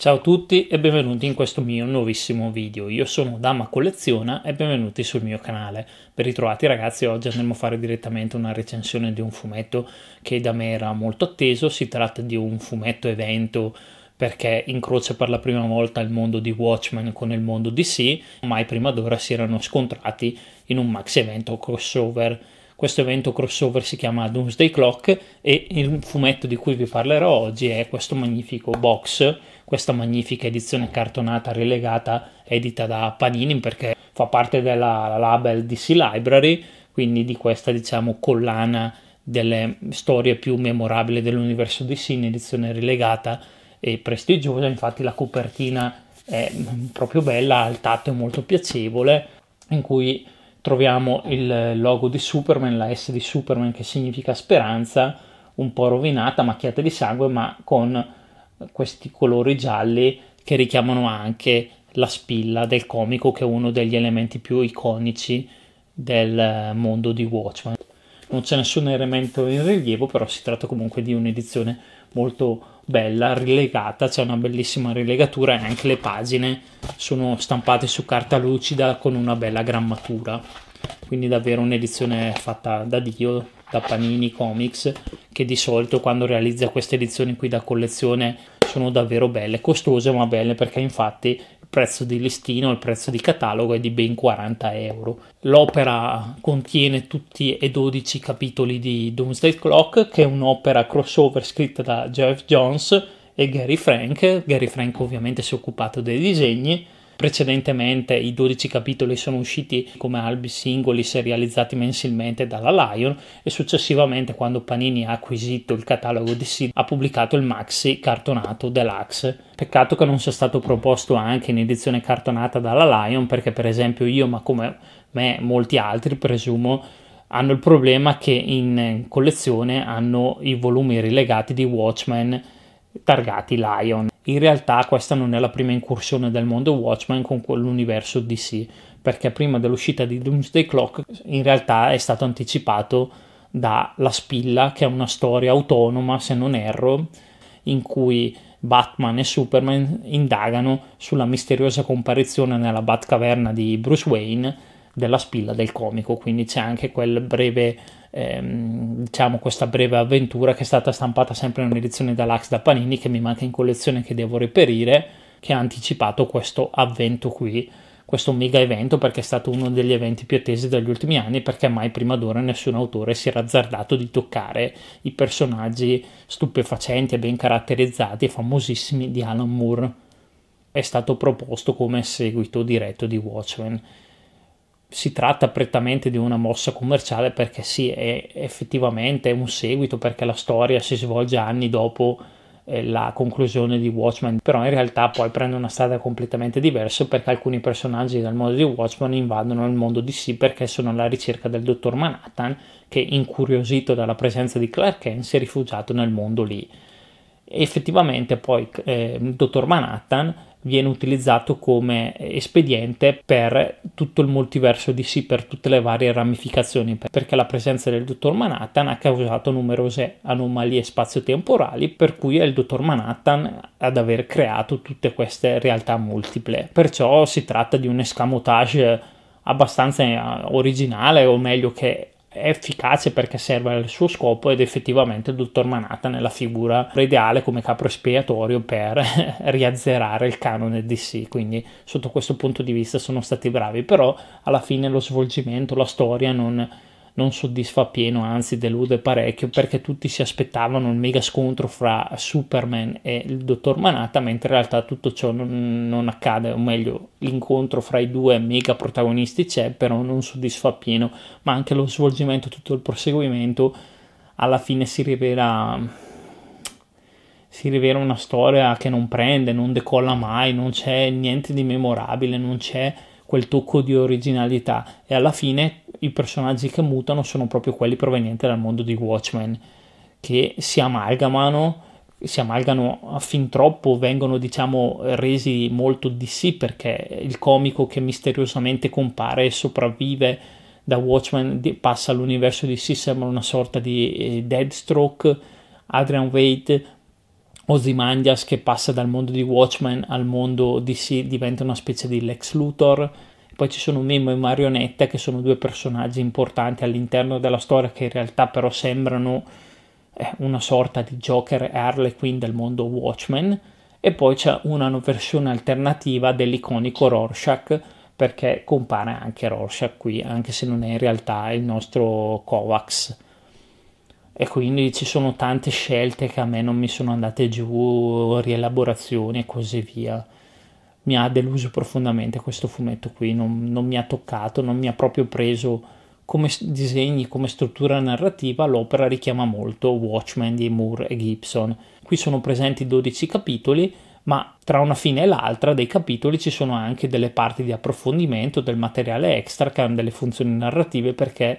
Ciao a tutti e benvenuti in questo mio nuovissimo video. Io sono Dama Colleziona e benvenuti sul mio canale. Ben ritrovati ragazzi, oggi andremo a fare direttamente una recensione di un fumetto che da me era molto atteso. Si tratta di un fumetto evento perché incrocia per la prima volta il mondo di Watchmen con il mondo DC, mai prima d'ora si erano scontrati in un max evento crossover. Questo evento crossover si chiama Doomsday Clock e il fumetto di cui vi parlerò oggi è questo magnifico box questa magnifica edizione cartonata rilegata edita da Panini perché fa parte della label DC Library, quindi di questa diciamo collana delle storie più memorabili dell'universo DC in edizione rilegata e prestigiosa, infatti la copertina è proprio bella, al tatto è molto piacevole, in cui troviamo il logo di Superman, la S di Superman che significa speranza, un po' rovinata, macchiata di sangue, ma con questi colori gialli che richiamano anche la spilla del comico che è uno degli elementi più iconici del eh, mondo di Watchmen. Non c'è nessun elemento in rilievo, però si tratta comunque di un'edizione molto bella, rilegata, c'è una bellissima rilegatura e anche le pagine sono stampate su carta lucida con una bella grammatura. Quindi davvero un'edizione fatta da Dio da Panini Comics che di solito quando realizza queste edizioni qui da collezione sono davvero belle, costose ma belle perché infatti il prezzo di listino, il prezzo di catalogo è di ben 40 euro. L'opera contiene tutti e 12 capitoli di Doomsday Clock che è un'opera crossover scritta da Jeff Jones e Gary Frank. Gary Frank ovviamente si è occupato dei disegni Precedentemente i 12 capitoli sono usciti come albi singoli serializzati mensilmente dalla Lion e successivamente quando Panini ha acquisito il catalogo di Sid ha pubblicato il maxi cartonato deluxe. Peccato che non sia stato proposto anche in edizione cartonata dalla Lion perché per esempio io, ma come me molti altri presumo, hanno il problema che in collezione hanno i volumi rilegati di Watchmen targati Lion in realtà questa non è la prima incursione del mondo Watchmen con quell'universo DC, perché prima dell'uscita di Doomsday Clock in realtà è stato anticipato da La Spilla, che è una storia autonoma, se non erro, in cui Batman e Superman indagano sulla misteriosa comparizione nella Batcaverna di Bruce Wayne della spilla del comico, quindi c'è anche quel breve, ehm, diciamo questa breve avventura che è stata stampata sempre in un'edizione da dall'Ax da Panini che mi manca in collezione che devo reperire, che ha anticipato questo avvento qui, questo mega evento perché è stato uno degli eventi più attesi dagli ultimi anni perché mai prima d'ora nessun autore si era azzardato di toccare i personaggi stupefacenti e ben caratterizzati e famosissimi di Alan Moore. È stato proposto come seguito diretto di Watchmen si tratta prettamente di una mossa commerciale perché sì, è effettivamente un seguito perché la storia si svolge anni dopo eh, la conclusione di Watchmen, però in realtà poi prende una strada completamente diversa perché alcuni personaggi del mondo di Watchmen invadono il mondo di sì perché sono alla ricerca del dottor Manhattan che incuriosito dalla presenza di Clark Kent si è rifugiato nel mondo lì effettivamente poi eh, Dottor Manhattan viene utilizzato come espediente per tutto il multiverso DC, per tutte le varie ramificazioni, perché la presenza del dottor Manhattan ha causato numerose anomalie spazio-temporali, per cui è il dottor Manhattan ad aver creato tutte queste realtà multiple. Perciò si tratta di un escamotage abbastanza eh, originale, o meglio che è efficace perché serve al suo scopo ed effettivamente il dottor Manhattan è la figura ideale come capro espiatorio per riazzerare il canone DC, quindi sotto questo punto di vista sono stati bravi, però alla fine lo svolgimento, la storia non non soddisfa pieno, anzi delude parecchio perché tutti si aspettavano il mega scontro fra Superman e il dottor Manata, mentre in realtà tutto ciò non, non accade, o meglio l'incontro fra i due mega protagonisti c'è, però non soddisfa pieno, ma anche lo svolgimento, tutto il proseguimento alla fine si rivela si rivela una storia che non prende, non decolla mai, non c'è niente di memorabile, non c'è quel tocco di originalità e alla fine i personaggi che mutano sono proprio quelli provenienti dal mondo di Watchmen, che si amalgamano, si amalgano fin troppo, vengono diciamo resi molto di sì perché il comico che misteriosamente compare e sopravvive da Watchmen passa all'universo di sì, sembra una sorta di eh, Deadstroke, Adrian Waite, Ozymandias che passa dal mondo di Watchmen al mondo DC diventa una specie di Lex Luthor poi ci sono Memo e Marionetta che sono due personaggi importanti all'interno della storia che in realtà però sembrano eh, una sorta di Joker e Harley del mondo Watchmen e poi c'è una versione alternativa dell'iconico Rorschach perché compare anche Rorschach qui anche se non è in realtà il nostro Kovacs e quindi ci sono tante scelte che a me non mi sono andate giù, rielaborazioni e così via mi ha deluso profondamente questo fumetto qui, non, non mi ha toccato, non mi ha proprio preso come disegni, come struttura narrativa, l'opera richiama molto Watchmen di Moore e Gibson. Qui sono presenti 12 capitoli, ma tra una fine e l'altra dei capitoli ci sono anche delle parti di approfondimento, del materiale extra che hanno delle funzioni narrative perché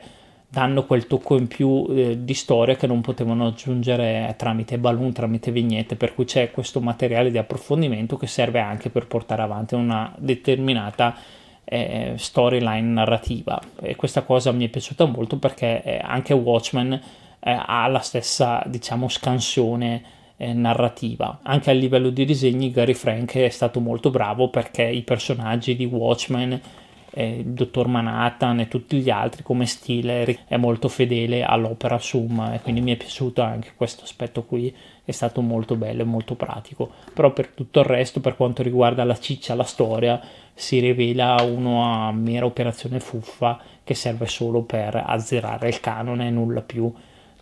danno quel tocco in più eh, di storia che non potevano aggiungere tramite balloon, tramite vignette, per cui c'è questo materiale di approfondimento che serve anche per portare avanti una determinata eh, storyline narrativa. E questa cosa mi è piaciuta molto perché eh, anche Watchmen eh, ha la stessa, diciamo, scansione eh, narrativa. Anche a livello di disegni Gary Frank è stato molto bravo perché i personaggi di Watchmen eh, il dottor Manhattan e tutti gli altri come stile è molto fedele all'opera summa e quindi mi è piaciuto anche questo aspetto qui è stato molto bello e molto pratico però per tutto il resto per quanto riguarda la ciccia la storia si rivela una mera operazione fuffa che serve solo per azzerare il canone nulla più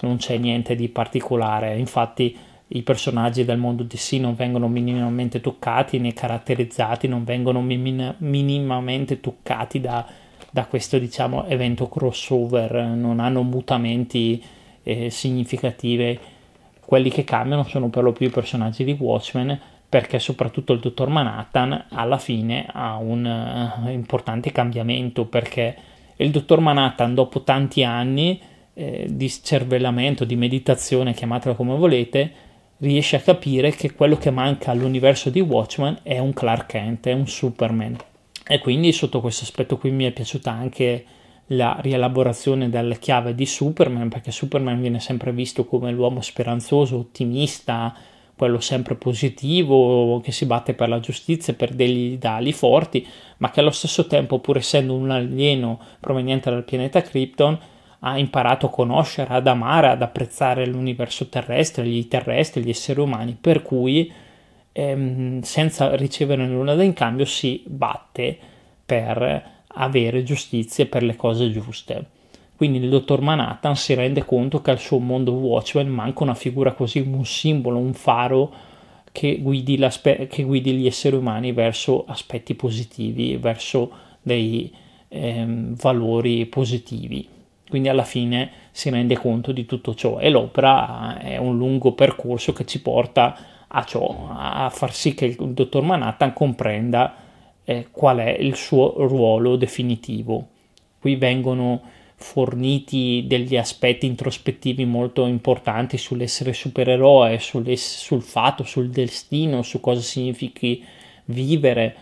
non c'è niente di particolare infatti i personaggi del mondo DC non vengono minimamente toccati né caratterizzati, non vengono min- minimamente toccati da, da questo diciamo, evento crossover, non hanno mutamenti eh, significativi. Quelli che cambiano sono per lo più i personaggi di Watchmen, perché soprattutto il dottor Manhattan alla fine ha un uh, importante cambiamento, perché il dottor Manhattan dopo tanti anni eh, di cervellamento, di meditazione, chiamatelo come volete, riesce a capire che quello che manca all'universo di Watchmen è un Clark Kent, è un Superman. E quindi sotto questo aspetto qui mi è piaciuta anche la rielaborazione della chiave di Superman, perché Superman viene sempre visto come l'uomo speranzoso, ottimista, quello sempre positivo, che si batte per la giustizia, per degli ideali forti, ma che allo stesso tempo, pur essendo un alieno proveniente dal pianeta Krypton, ha imparato a conoscere, ad amare, ad apprezzare l'universo terrestre, gli terrestri, gli esseri umani, per cui ehm, senza ricevere nulla in cambio si batte per avere giustizia per le cose giuste. Quindi il dottor Manhattan si rende conto che al suo mondo Watchmen manca una figura così, un simbolo, un faro che guidi, che guidi gli esseri umani verso aspetti positivi, verso dei ehm, valori positivi. Quindi alla fine si rende conto di tutto ciò e l'opera è un lungo percorso che ci porta a ciò, a far sì che il dottor Manhattan comprenda eh, qual è il suo ruolo definitivo. Qui vengono forniti degli aspetti introspettivi molto importanti sull'essere supereroe, sul fatto, sul destino, su cosa significhi vivere,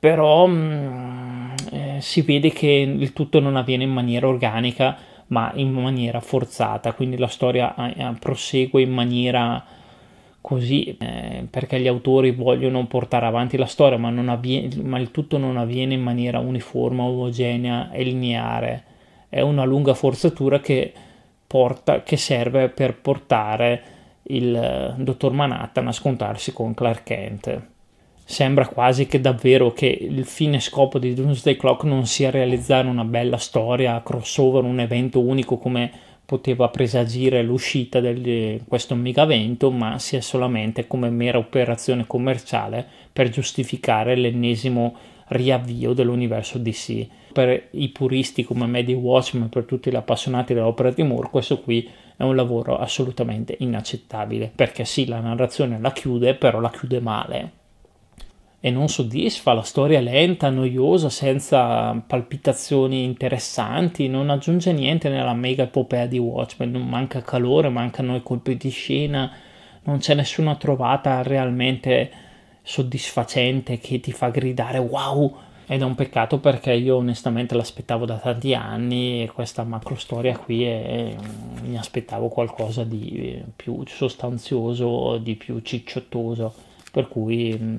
però mh, mm, eh, si vede che il tutto non avviene in maniera organica ma in maniera forzata quindi la storia eh, eh, prosegue in maniera così eh, perché gli autori vogliono portare avanti la storia ma, avviene, ma il tutto non avviene in maniera uniforme, omogenea e lineare è una lunga forzatura che, porta, che serve per portare il eh, dottor Manhattan a scontarsi con Clark Kent Sembra quasi che davvero che il fine scopo di Doomsday Clock non sia realizzare una bella storia, crossover, un evento unico come poteva presagire l'uscita di questo mega evento, ma sia solamente come mera operazione commerciale per giustificare l'ennesimo riavvio dell'universo DC. Per i puristi come me di Watchmen, per tutti gli appassionati dell'opera di Moore, questo qui è un lavoro assolutamente inaccettabile, perché sì, la narrazione la chiude, però la chiude male e non soddisfa, la storia è lenta, noiosa, senza palpitazioni interessanti, non aggiunge niente nella mega epopea di Watchmen, non manca calore, mancano i colpi di scena, non c'è nessuna trovata realmente soddisfacente che ti fa gridare wow! Ed è un peccato perché io onestamente l'aspettavo da tanti anni e questa macro storia qui è, mi aspettavo qualcosa di più sostanzioso, di più cicciottoso per cui mh, mm,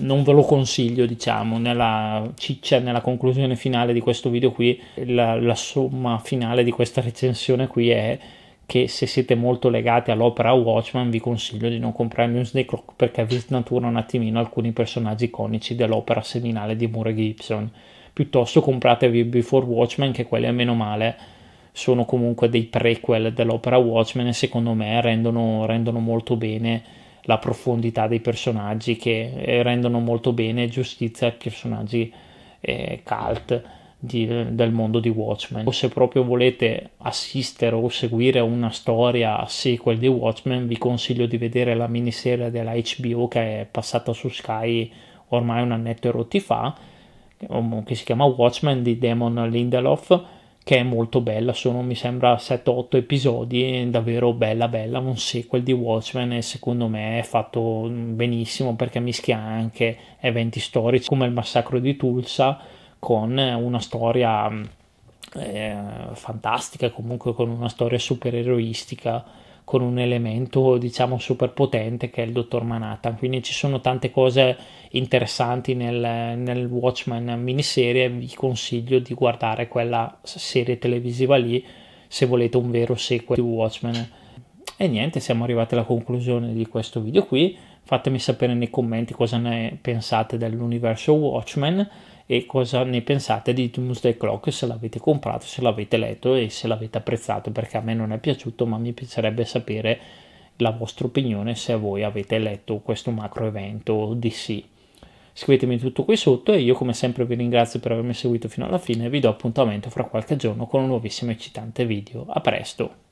non ve lo consiglio diciamo nella ciccia nella conclusione finale di questo video qui la, la somma finale di questa recensione qui è che se siete molto legati all'opera Watchman vi consiglio di non comprare Doomsday Clock perché vi snatura un attimino alcuni personaggi iconici dell'opera seminale di Moore Gibson. Piuttosto compratevi Before Watchmen che quelli a meno male sono comunque dei prequel dell'opera Watchmen e secondo me rendono, rendono molto bene la profondità dei personaggi che eh, rendono molto bene giustizia ai personaggi eh, cult di, del mondo di Watchmen. O se proprio volete assistere o seguire una storia sequel di Watchmen, vi consiglio di vedere la miniserie della HBO che è passata su Sky ormai un annetto e rotti fa, che si chiama Watchmen di Damon Lindelof che è molto bella, sono mi sembra 7-8 episodi, davvero bella bella, un sequel di Watchmen e secondo me è fatto benissimo perché mischia anche eventi storici come il massacro di Tulsa con una storia eh, fantastica, comunque con una storia supereroistica con un elemento diciamo super potente che è il dottor Manhattan quindi ci sono tante cose interessanti nel, nel Watchmen miniserie vi consiglio di guardare quella serie televisiva lì se volete un vero sequel di Watchmen e niente siamo arrivati alla conclusione di questo video qui Fatemi sapere nei commenti cosa ne pensate dell'universo Watchmen e cosa ne pensate di Doomsday Clock, se l'avete comprato, se l'avete letto e se l'avete apprezzato, perché a me non è piaciuto, ma mi piacerebbe sapere la vostra opinione se voi avete letto questo macro evento di sì. Scrivetemi tutto qui sotto e io come sempre vi ringrazio per avermi seguito fino alla fine e vi do appuntamento fra qualche giorno con un nuovissimo eccitante video. A presto!